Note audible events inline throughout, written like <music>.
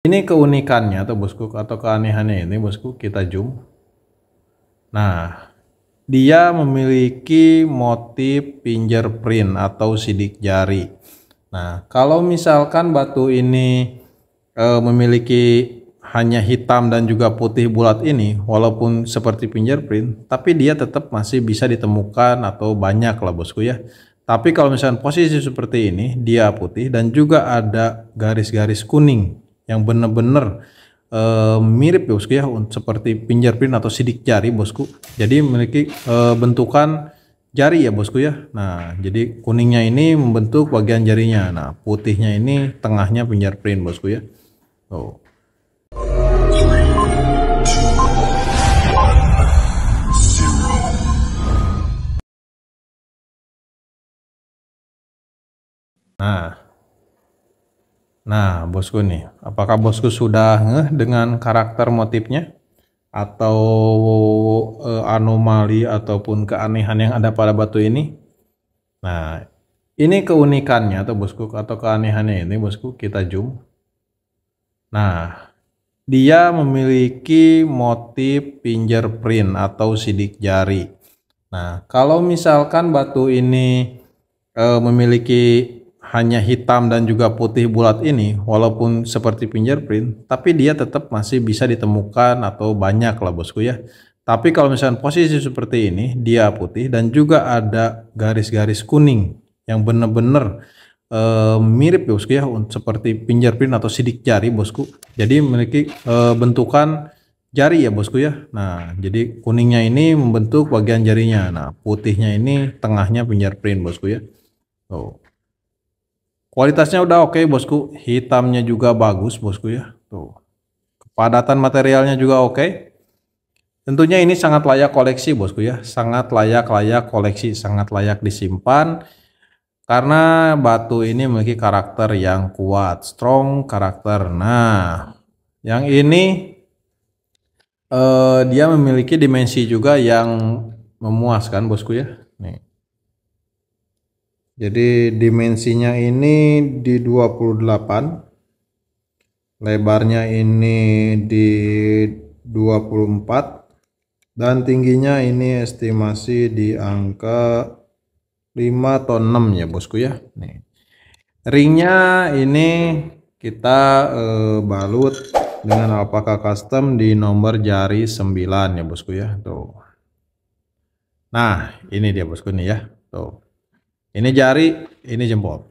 Ini keunikannya atau bosku atau keanehannya ini bosku kita zoom. Nah, dia memiliki motif fingerprint atau sidik jari. Nah, kalau misalkan batu ini e, memiliki hanya hitam dan juga putih bulat ini, walaupun seperti fingerprint, tapi dia tetap masih bisa ditemukan atau banyak lah bosku ya. Tapi kalau misalkan posisi seperti ini, dia putih dan juga ada garis-garis kuning yang benar-benar uh, eh, mirip ya bosku ya seperti fingerprint atau sidik jari bosku jadi memiliki uh, bentukan jari ya bosku ya nah jadi kuningnya ini membentuk bagian jarinya nah putihnya ini tengahnya fingerprint bosku ya oh Nah, Nah, bosku nih, apakah bosku sudah ngeh dengan karakter motifnya? Atau e, anomali ataupun keanehan yang ada pada batu ini? Nah, ini keunikannya atau bosku atau keanehannya ini bosku kita zoom. Nah, dia memiliki motif fingerprint atau sidik jari. Nah, kalau misalkan batu ini e, memiliki hanya hitam dan juga putih bulat ini walaupun seperti fingerprint tapi dia tetap masih bisa ditemukan atau banyak lah bosku ya tapi kalau misalnya posisi seperti ini dia putih dan juga ada garis-garis kuning yang benar-benar e, mirip ya bosku ya seperti fingerprint atau sidik jari bosku jadi memiliki e, bentukan jari ya bosku ya nah jadi kuningnya ini membentuk bagian jarinya nah putihnya ini tengahnya fingerprint bosku ya oh Kualitasnya udah oke okay, bosku, hitamnya juga bagus bosku ya. Tuh, kepadatan materialnya juga oke. Okay. Tentunya ini sangat layak koleksi bosku ya, sangat layak-layak koleksi, sangat layak disimpan. Karena batu ini memiliki karakter yang kuat, strong karakter. Nah, yang ini eh, dia memiliki dimensi juga yang memuaskan bosku ya. Nih. Jadi dimensinya ini di 28, lebarnya ini di 24 dan tingginya ini estimasi di angka 5 atau 6 ya bosku ya. Nih. Ringnya ini kita e, balut dengan alpaka custom di nomor jari 9 ya bosku ya. Tuh. Nah, ini dia bosku nih ya. Tuh. Ini jari, ini jempol.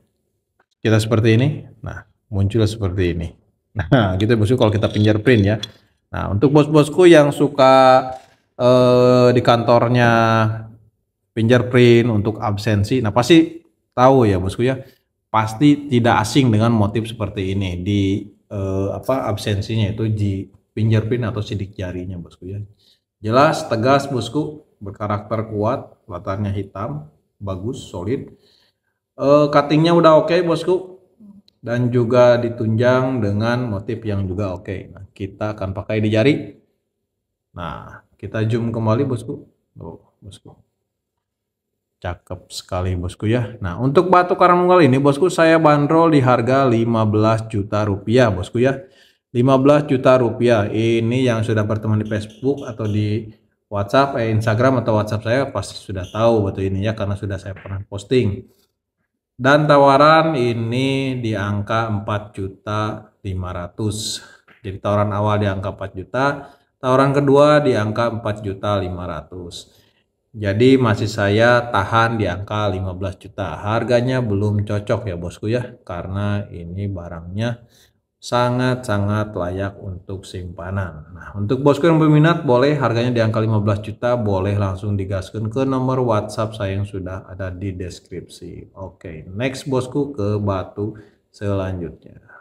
Kita seperti ini. Nah, muncul seperti ini. Nah, <laughs> gitu bosku kalau kita fingerprint ya. Nah, untuk bos-bosku yang suka eh, di kantornya fingerprint untuk absensi, nah pasti tahu ya bosku ya. Pasti tidak asing dengan motif seperti ini di eh, apa absensinya itu di fingerprint atau sidik jarinya bosku ya. Jelas, tegas bosku, berkarakter kuat, latarnya hitam, bagus solid uh, cuttingnya udah oke okay, bosku dan juga ditunjang dengan motif yang juga oke okay. nah kita akan pakai di jari nah kita zoom kembali bosku oh, bosku cakep sekali bosku ya nah untuk batu karamunggal ini bosku saya bandrol di harga 15 juta rupiah bosku ya 15 juta rupiah ini yang sudah berteman di Facebook atau di WhatsApp, eh, Instagram atau WhatsApp saya pasti sudah tahu batu ya karena sudah saya pernah posting. Dan tawaran ini di angka 4 juta 500. Jadi tawaran awal di angka 4 juta, tawaran kedua di angka 4 juta 500. Jadi masih saya tahan di angka 15 juta. Harganya belum cocok ya bosku ya, karena ini barangnya sangat-sangat layak untuk simpanan. Nah, untuk bosku yang berminat boleh harganya di angka 15 juta, boleh langsung digaskan ke nomor WhatsApp saya yang sudah ada di deskripsi. Oke, okay, next bosku ke batu selanjutnya.